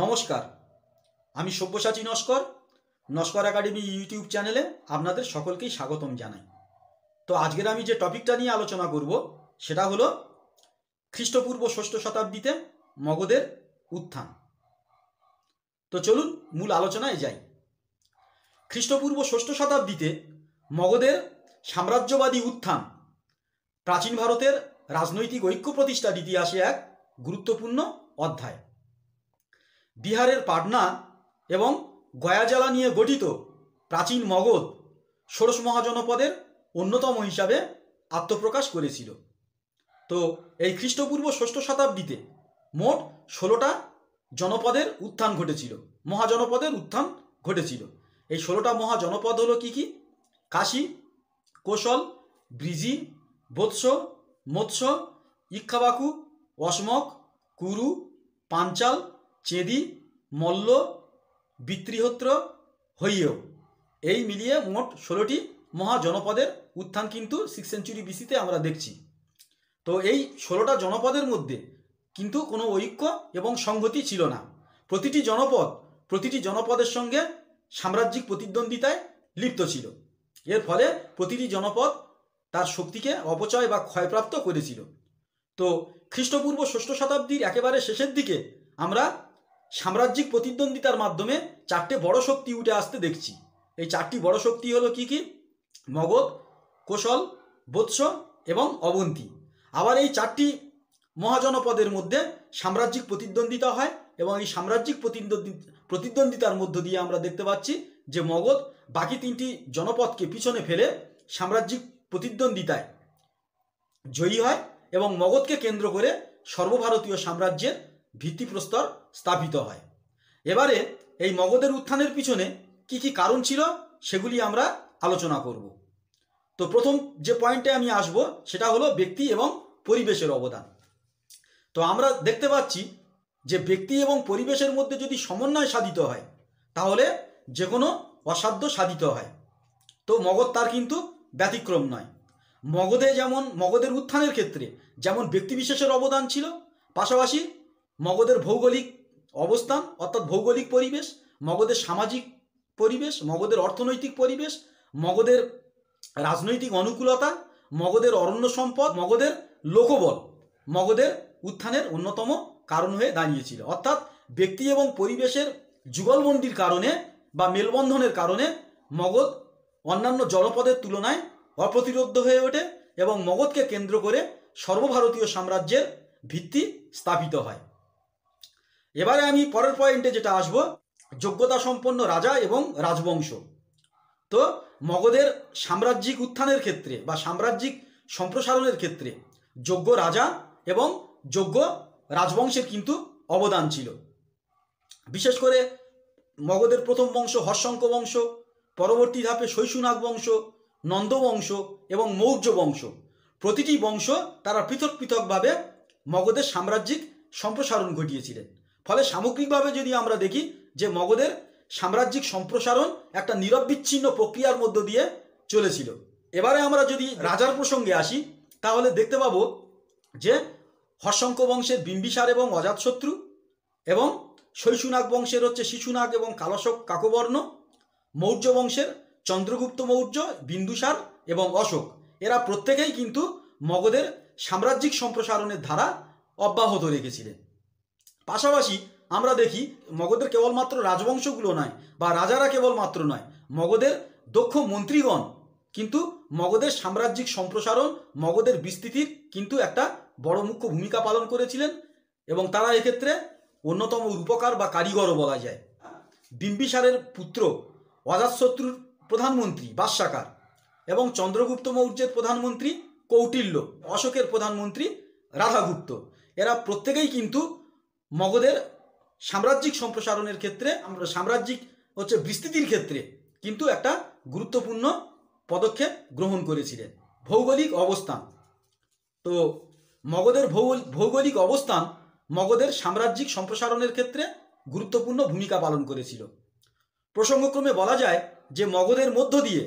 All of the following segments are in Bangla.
নমস্কার আমি সব্যসাচী নস্কর নস্কর একাডেমি ইউটিউব চ্যানেলে আপনাদের সকলকেই স্বাগতম জানাই তো আজকের আমি যে টপিকটা নিয়ে আলোচনা করব সেটা হলো খ্রিস্টপূর্ব ষষ্ঠ শতাব্দীতে মগধের উত্থান তো চলুন মূল আলোচনায় যাই খ্রিস্টপূর্ব ষষ্ঠ শতাব্দীতে মগধের সাম্রাজ্যবাদী উত্থান প্রাচীন ভারতের রাজনৈতিক ঐক্য প্রতিষ্ঠার ইতিহাসে এক গুরুত্বপূর্ণ অধ্যায় বিহারের পাটনা এবং গয়া জেলা নিয়ে গঠিত প্রাচীন মগধ ষোড়শ মহাজনপদের অন্যতম হিসাবে আত্মপ্রকাশ করেছিল তো এই খ্রিস্টপূর্ব ষষ্ঠ শতাব্দীতে মোট ষোলোটা জনপদের উত্থান ঘটেছিল মহাজনপদের উত্থান ঘটেছিল এই ষোলোটা মহাজনপদ হলো কি কি কাশী কোশল ব্রিজি বৎস মৎস্য ইক্ষাবাকু অসমক কুরু পাঞ্চাল চেদি মল্ল বিত্রিহত্র হইয়েও এই মিলিয়ে মোট ষোলোটি মহাজনপদের উত্থান কিন্তু সিক্স সেঞ্চুরি বিসিতে আমরা দেখছি তো এই ষোলোটা জনপদের মধ্যে কিন্তু কোনো ঐক্য এবং সংহতি ছিল না প্রতিটি জনপদ প্রতিটি জনপদের সঙ্গে সাম্রাজ্যিক প্রতিদ্বন্দ্বিতায় লিপ্ত ছিল এর ফলে প্রতিটি জনপদ তার শক্তিকে অপচয় বা ক্ষয়প্রাপ্ত করেছিল তো খ্রিস্টপূর্ব ষষ্ঠ শতাব্দীর একেবারে শেষের দিকে আমরা সাম্রাজ্যিক প্রতিদ্বন্দ্বিতার মাধ্যমে চারটে বড় শক্তি উঠে আসতে দেখছি এই চারটি বড় শক্তি হলো কি কি মগধ কোশল বৎস এবং অবন্তি আবার এই চারটি মহাজনপদের মধ্যে সাম্রাজ্যিক প্রতিদ্বন্দ্বিতা হয় এবং এই সাম্রাজ্যিক প্রতিদ্বন্দ্বিতার মধ্য দিয়ে আমরা দেখতে পাচ্ছি যে মগধ বাকি তিনটি জনপদকে পিছনে ফেলে সাম্রাজ্যিক প্রতিদ্বন্দ্বিতায় জয়ী হয় এবং মগধকে কেন্দ্র করে সর্বভারতীয় সাম্রাজ্যের ভিত্তিপ্রস্তর স্থাপিত হয় এবারে এই মগধের উত্থানের পিছনে কি কি কারণ ছিল সেগুলি আমরা আলোচনা করব তো প্রথম যে পয়েন্টে আমি আসব সেটা হলো ব্যক্তি এবং পরিবেশের অবদান তো আমরা দেখতে পাচ্ছি যে ব্যক্তি এবং পরিবেশের মধ্যে যদি সমন্বয় সাধিত হয় তাহলে যে কোনো অসাধ্য সাধিত হয় তো মগধ তার কিন্তু ব্যতিক্রম নয় মগধে যেমন মগধের উত্থানের ক্ষেত্রে যেমন ব্যক্তিবিশেষের অবদান ছিল পাশাপাশি মগধের ভৌগোলিক অবস্থান অর্থাৎ ভৌগোলিক পরিবেশ মগধের সামাজিক পরিবেশ মগধের অর্থনৈতিক পরিবেশ মগধের রাজনৈতিক অনুকূলতা মগধের অরণ্য সম্পদ মগধের লোকবল মগধের উত্থানের অন্যতম কারণ হয়ে দাঁড়িয়েছিল অর্থাৎ ব্যক্তি এবং পরিবেশের যুগলবন্দির কারণে বা মেলবন্ধনের কারণে মগধ অন্যান্য জনপদের তুলনায় অপ্রতিরোধ হয়ে ওঠে এবং মগধকে কেন্দ্র করে সর্বভারতীয় সাম্রাজ্যের ভিত্তি স্থাপিত হয় এবারে আমি পরের পয়েন্টে যেটা আসব যোগ্যতা সম্পন্ন রাজা এবং রাজবংশ তো মগধের সাম্রাজ্যিক উত্থানের ক্ষেত্রে বা সাম্রাজ্যিক সম্প্রসারণের ক্ষেত্রে যোগ্য রাজা এবং যোগ্য রাজবংশের কিন্তু অবদান ছিল বিশেষ করে মগধের প্রথম বংশ হর্ষঙ্ক বংশ পরবর্তী ধাপে শৈশুনাগ বংশ নন্দবংশ এবং মৌর্য বংশ প্রতিটি বংশ তারা পৃথক পৃথকভাবে মগধের সাম্রাজ্যিক সম্প্রসারণ ঘটিয়েছিলেন ফলে সামগ্রিকভাবে যদি আমরা দেখি যে মগধের সাম্রাজ্যিক সম্প্রসারণ একটা নিরববিচ্ছিন্ন প্রক্রিয়ার মধ্য দিয়ে চলেছিল এবারে আমরা যদি রাজার প্রসঙ্গে আসি তাহলে দেখতে পাবো যে হর্ষঙ্ক বংশের বিম্বিসার এবং অজাতশত্রু এবং শৈশুনাগ বংশের হচ্ছে শিশুনাগ এবং কালশোক কাকবর্ণ মৌর্য বংশের চন্দ্রগুপ্ত মৌর্য বিন্দুসার এবং অশোক এরা প্রত্যেকেই কিন্তু মগধের সাম্রাজ্যিক সম্প্রসারণের ধারা অব্যাহত রেখেছিলেন পাশাপাশি আমরা দেখি মগধের কেবলমাত্র রাজবংশগুলো নয় বা রাজারা কেবলমাত্র নয় মগধের দক্ষ মন্ত্রীগণ কিন্তু মগধের সাম্রাজ্যিক সম্প্রসারণ মগধের বিস্তৃতির কিন্তু একটা বড় মুখ্য ভূমিকা পালন করেছিলেন এবং তারা এক্ষেত্রে অন্যতম রূপকার বা কারিগরও বলা যায় বিম্বিসারের পুত্র অজাতশত্রুর প্রধানমন্ত্রী বাদশাকার এবং চন্দ্রগুপ্ত মৌর্যের প্রধানমন্ত্রী কৌটিল্য অশোকের প্রধানমন্ত্রী রাধাগুপ্ত এরা প্রত্যেকেই কিন্তু মগধের সাম্রাজ্যিক সম্প্রসারণের ক্ষেত্রে আমরা সাম্রাজ্যিক হচ্ছে বিস্তৃতির ক্ষেত্রে কিন্তু একটা গুরুত্বপূর্ণ পদক্ষেপ গ্রহণ করেছিলেন ভৌগোলিক অবস্থান তো মগধের ভৌগোলিক অবস্থান মগধের সাম্রাজ্যিক সম্প্রসারণের ক্ষেত্রে গুরুত্বপূর্ণ ভূমিকা পালন করেছিল প্রসঙ্গক্রমে বলা যায় যে মগধের মধ্য দিয়ে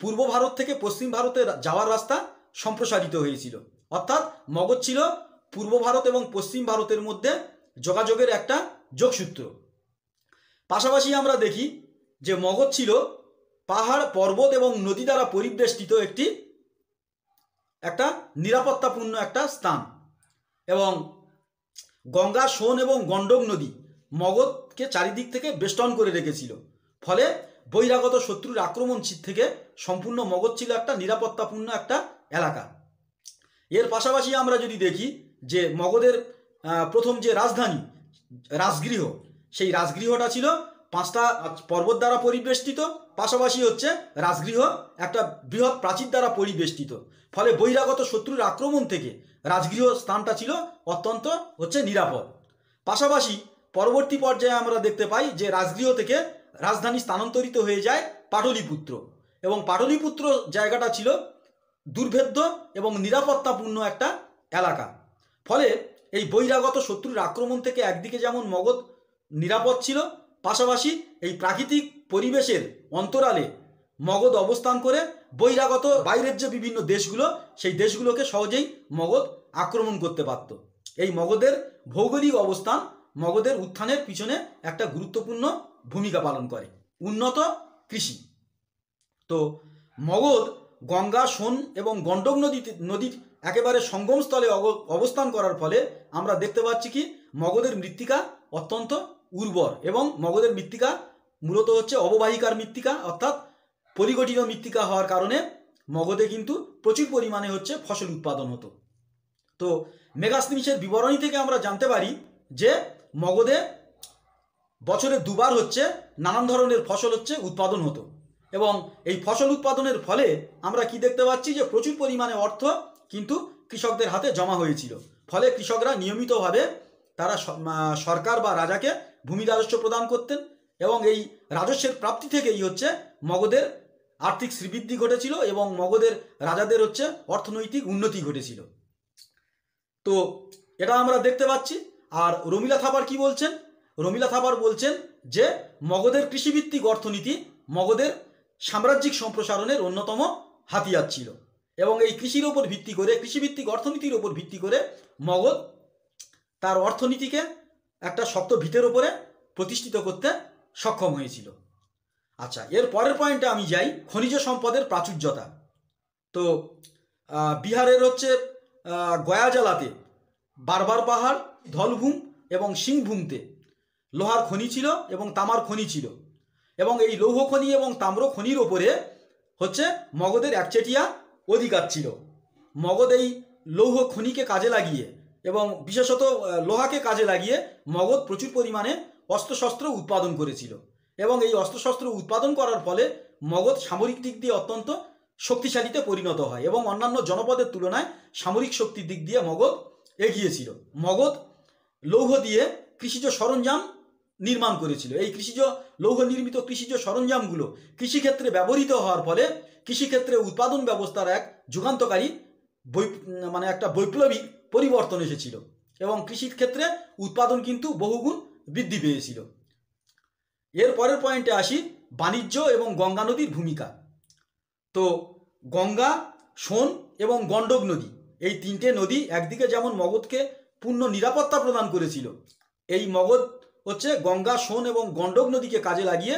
পূর্ব ভারত থেকে পশ্চিম ভারতে যাওয়ার রাস্তা সম্প্রসারিত হয়েছিল অর্থাৎ মগধ ছিল পূর্ব ভারত এবং পশ্চিম ভারতের মধ্যে যোগাযোগের একটা যোগসূত্র পাশাপাশি আমরা দেখি যে মগধ ছিল পাহাড় পর্বত এবং নদী দ্বারা পরিবেষ্টিত একটি একটা নিরাপত্তাপূর্ণ একটা স্থান এবং গঙ্গা সোন এবং গণ্ডক নদী মগধকে চারিদিক থেকে বেষ্টন করে রেখেছিল ফলে বহিরাগত শত্রুর আক্রমণ থেকে সম্পূর্ণ মগধ ছিল একটা নিরাপত্তাপূর্ণ একটা এলাকা এর পাশাপাশি আমরা যদি দেখি যে মগধের প্রথম যে রাজধানী রাজগৃহ সেই রাজগৃহটা ছিল পাঁচটা পর্বত দ্বারা পরিবেষ্টিত পাশাপাশি হচ্ছে রাজগৃহ একটা বৃহৎ প্রাচীর দ্বারা পরিবেষ্টিত ফলে বহিরাগত শত্রুর আক্রমণ থেকে রাজগৃহ স্থানটা ছিল অত্যন্ত হচ্ছে নিরাপদ পাশাপাশি পরবর্তী পর্যায়ে আমরা দেখতে পাই যে রাজগৃহ থেকে রাজধানী স্থানান্তরিত হয়ে যায় পাটলিপুত্র এবং পাটলিপুত্র জায়গাটা ছিল দুর্ভেদ্য এবং নিরাপত্তাপূর্ণ একটা এলাকা ফলে এই বহিরাগত শত্রুর আক্রমণ থেকে একদিকে যেমন মগধ নিরাপদ ছিল পাশাপাশি এই প্রাকৃতিক পরিবেশের অন্তরালে মগধ অবস্থান করে বহিরাগত বাইরের যে বিভিন্ন দেশগুলো সেই দেশগুলোকে সহজেই মগধ আক্রমণ করতে পারত এই মগধের ভৌগোলিক অবস্থান মগধের উত্থানের পিছনে একটা গুরুত্বপূর্ণ ভূমিকা পালন করে উন্নত কৃষি তো মগধ গঙ্গা সোন এবং গণ্ডক নদীতে নদীর একেবারে সঙ্গমস্থলে অবস্থান করার ফলে আমরা দেখতে পাচ্ছি কি মগধের মৃত্তিকা অত্যন্ত উর্বর এবং মগধের মৃত্তিকা মূলত হচ্ছে অববাহিকার মৃত্তিকা অর্থাৎ পরিগঠিত মৃত্তিকা হওয়ার কারণে মগধে কিন্তু প্রচুর পরিমাণে হচ্ছে ফসল উৎপাদন হতো তো মেগাস্থিমিসের বিবরণী থেকে আমরা জানতে পারি যে মগধে বছরে দুবার হচ্ছে নানান ধরনের ফসল হচ্ছে উৎপাদন হতো এবং এই ফসল উৎপাদনের ফলে আমরা কি দেখতে পাচ্ছি যে প্রচুর পরিমাণে অর্থ কিন্তু কৃষকদের হাতে জমা হয়েছিল ফলে কৃষকরা নিয়মিতভাবে তারা সরকার বা রাজাকে ভূমি রাজস্ব প্রদান করতেন এবং এই রাজস্বের প্রাপ্তি থেকেই হচ্ছে মগদের আর্থিক শ্রীবৃদ্ধি ঘটেছিল এবং মগধের রাজাদের হচ্ছে অর্থনৈতিক উন্নতি ঘটেছিল তো এটা আমরা দেখতে পাচ্ছি আর রমিলা থাপার কি বলছেন রমিলা থাপার বলছেন যে মগদের কৃষিভিত্তিক অর্থনীতি মগধের সাম্রাজ্যিক সম্প্রসারণের অন্যতম হাতিয়ার ছিল এবং এই কৃষির ওপর ভিত্তি করে কৃষিভিত্তিক অর্থনীতির ওপর ভিত্তি করে মগধ তার অর্থনীতিকে একটা শক্ত ভিতের উপরে প্রতিষ্ঠিত করতে সক্ষম হয়েছিল আচ্ছা এর পরের পয়েন্টে আমি যাই খনিজ সম্পদের প্রাচুর্যতা তো বিহারের হচ্ছে গয়া জেলাতে বারবার পাহাড় ধলভূম এবং সিংভূমতে লোহার খনি ছিল এবং তামার খনি ছিল এবং এই লৌহ খনি এবং তাম্র খনির ওপরে হচ্ছে মগধের একচেটিয়া অধিকার ছিল মগধ এই লৌহ খনিকে কাজে লাগিয়ে এবং বিশেষত লোহাকে কাজে লাগিয়ে মগধ প্রচুর পরিমাণে অস্ত্রশস্ত্র উৎপাদন করেছিল এবং এই অস্ত্রশস্ত্র উৎপাদন করার ফলে মগধ সামরিক দিক দিয়ে অত্যন্ত শক্তিশালীতে পরিণত হয় এবং অন্যান্য জনপদের তুলনায় সামরিক শক্তির দিক দিয়ে মগধ এগিয়েছিল মগধ লৌহ দিয়ে কৃষিজ সরঞ্জাম নির্মাণ করেছিল এই কৃষিজ লৌহ নির্মিত কৃষিজ সরঞ্জামগুলো কৃষিক্ষেত্রে ব্যবহৃত হওয়ার ফলে কৃষিক্ষেত্রে উৎপাদন ব্যবস্থার এক যুগান্তকারী বৈ মানে একটা বৈপ্লবিক পরিবর্তন এসেছিল এবং কৃষির ক্ষেত্রে উৎপাদন কিন্তু বহুগুণ বৃদ্ধি পেয়েছিল এর পরের পয়েন্টে আসি বাণিজ্য এবং গঙ্গা নদীর ভূমিকা তো গঙ্গা সোন এবং গণ্ডক নদী এই তিনটে নদী একদিকে যেমন মগধকে পূর্ণ নিরাপত্তা প্রদান করেছিল এই মগধ হচ্ছে গঙ্গা সোন এবং গণ্ডক নদীকে কাজে লাগিয়ে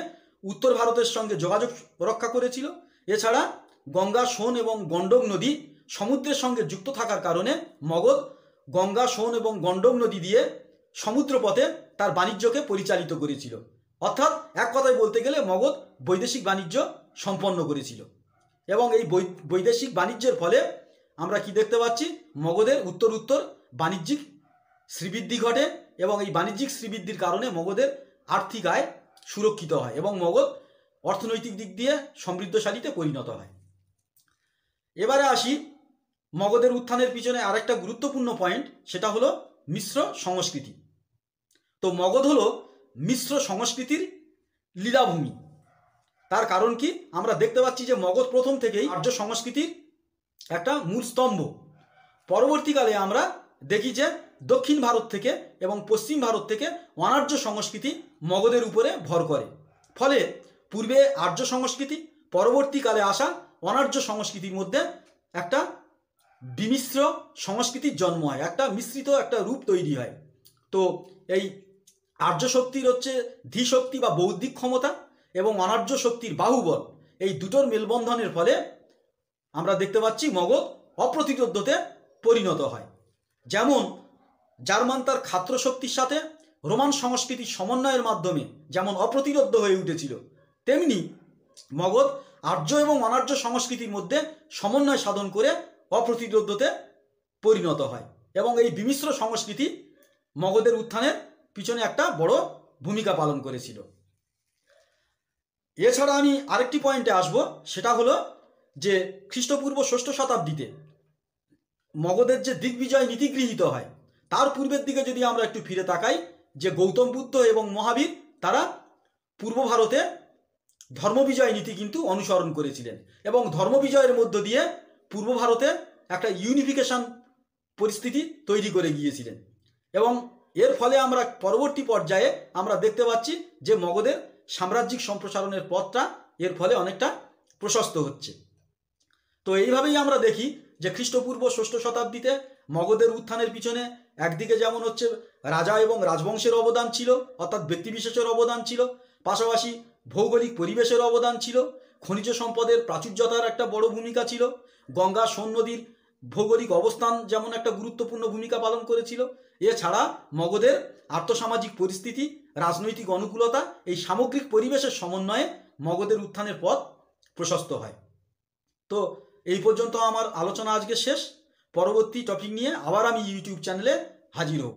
উত্তর ভারতের সঙ্গে যোগাযোগ রক্ষা করেছিল এছাড়া গঙ্গা সোন এবং গণ্ডক নদী সমুদ্রের সঙ্গে যুক্ত থাকার কারণে মগধ গঙ্গা সোন এবং গণ্ডক নদী দিয়ে সমুদ্রপথে তার বাণিজ্যকে পরিচালিত করেছিল অর্থাৎ এক কথায় বলতে গেলে মগধ বৈদেশিক বাণিজ্য সম্পন্ন করেছিল এবং এই বৈদেশিক বাণিজ্যের ফলে আমরা কি দেখতে পাচ্ছি মগধের উত্তর উত্তর বাণিজ্যিক শ্রীবৃদ্ধি ঘটে এবং এই বাণিজ্যিক শ্রীবৃদ্ধির কারণে মগধের আর্থিক আয় সুরক্ষিত হয় এবং মগধ অর্থনৈতিক দিক দিয়ে সমৃদ্ধশালীতে পরিণত হয় এবারে আসি মগধের উত্থানের পিছনে আরেকটা গুরুত্বপূর্ণ পয়েন্ট সেটা হলো মিশ্র সংস্কৃতি তো মগধ হলো মিশ্র সংস্কৃতির লীলাভূমি তার কারণ কি আমরা দেখতে পাচ্ছি যে মগধ প্রথম থেকেই আর্য সংস্কৃতির একটা মূল স্তম্ভ পরবর্তীকালে আমরা দেখি যে দক্ষিণ ভারত থেকে এবং পশ্চিম ভারত থেকে অনার্য সংস্কৃতি মগধের উপরে ভর করে ফলে পূর্বে আর্য সংস্কৃতি পরবর্তীকালে আসা অনার্য সংস্কৃতির মধ্যে একটা বিমিশ্র সংস্কৃতির জন্ম হয় একটা মিশ্রিত একটা রূপ তৈরি হয় তো এই আর্য শক্তির হচ্ছে ধীশক্তি বা বৌদ্ধিক ক্ষমতা এবং অনার্য শক্তির বাহুবল এই দুটোর মেলবন্ধনের ফলে আমরা দেখতে পাচ্ছি মগধ অপ্রতিরোধ্যতে পরিণত হয় যেমন জার্মান তার খাত্র শক্তির সাথে রোমান সংস্কৃতির সমন্বয়ের মাধ্যমে যেমন অপ্রতিরোধ হয়ে উঠেছিল তেমনি মগধ আর্য এবং অনার্য সংস্কৃতির মধ্যে সমন্বয় সাধন করে অপ্রতিরোধতে পরিণত হয় এবং এই বিমিশ্র সংস্কৃতি মগধের উত্থানের পিছনে একটা বড় ভূমিকা পালন করেছিল এছাড়া আমি আরেকটি পয়েন্টে আসব সেটা হলো যে খ্রিস্টপূর্ব ষষ্ঠ শতাব্দীতে মগধের যে দিগ্বিজয় নীতি গৃহীত হয় তার পূর্বের দিকে যদি আমরা একটু ফিরে তাকাই যে গৌতম বুদ্ধ এবং মহাবীর তারা পূর্ব ভারতে ধর্মবিজয় নীতি কিন্তু অনুসরণ করেছিলেন এবং ধর্মবিজয়ের মধ্য দিয়ে পূর্ব ভারতে একটা ইউনিফিকেশন পরিস্থিতি তৈরি করে গিয়েছিলেন এবং এর ফলে আমরা পরবর্তী পর্যায়ে আমরা দেখতে পাচ্ছি যে মগধের সাম্রাজ্যিক সম্প্রসারণের পথটা এর ফলে অনেকটা প্রশস্ত হচ্ছে তো এইভাবেই আমরা দেখি যে খ্রিস্টপূর্ব ষষ্ঠ শতাব্দীতে মগধের উত্থানের পিছনে একদিকে যেমন হচ্ছে রাজা এবং রাজবংশের অবদান ছিল অর্থাৎ ব্যক্তিবিশেষের অবদান ছিল পাশাপাশি ভৌগোলিক পরিবেশের অবদান ছিল খনিজ সম্পদের প্রাচুর্যতার একটা বড় ভূমিকা ছিল গঙ্গা সোন নদীর ভৌগোলিক অবস্থান যেমন একটা গুরুত্বপূর্ণ ভূমিকা পালন করেছিল এছাড়া মগধের আর্থসামাজিক পরিস্থিতি রাজনৈতিক অনুকূলতা এই সামগ্রিক পরিবেশের সমন্বয়ে মগধের উত্থানের পথ প্রশস্ত হয় তো এই পর্যন্ত আমার আলোচনা আজকে শেষ পরবর্তী টপিক নিয়ে আবার আমি ইউটিউব চ্যানেলে হাজির হব